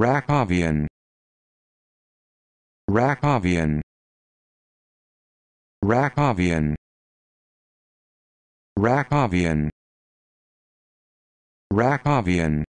Rakovian Rakovian Rakovian Rakovian Rakovian